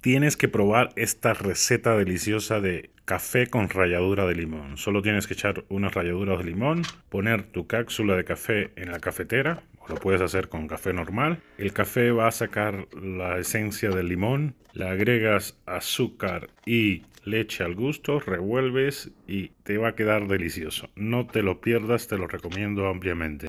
Tienes que probar esta receta deliciosa de café con ralladura de limón. Solo tienes que echar unas ralladuras de limón, poner tu cápsula de café en la cafetera, o lo puedes hacer con café normal. El café va a sacar la esencia del limón, le agregas azúcar y leche al gusto, revuelves y te va a quedar delicioso. No te lo pierdas, te lo recomiendo ampliamente.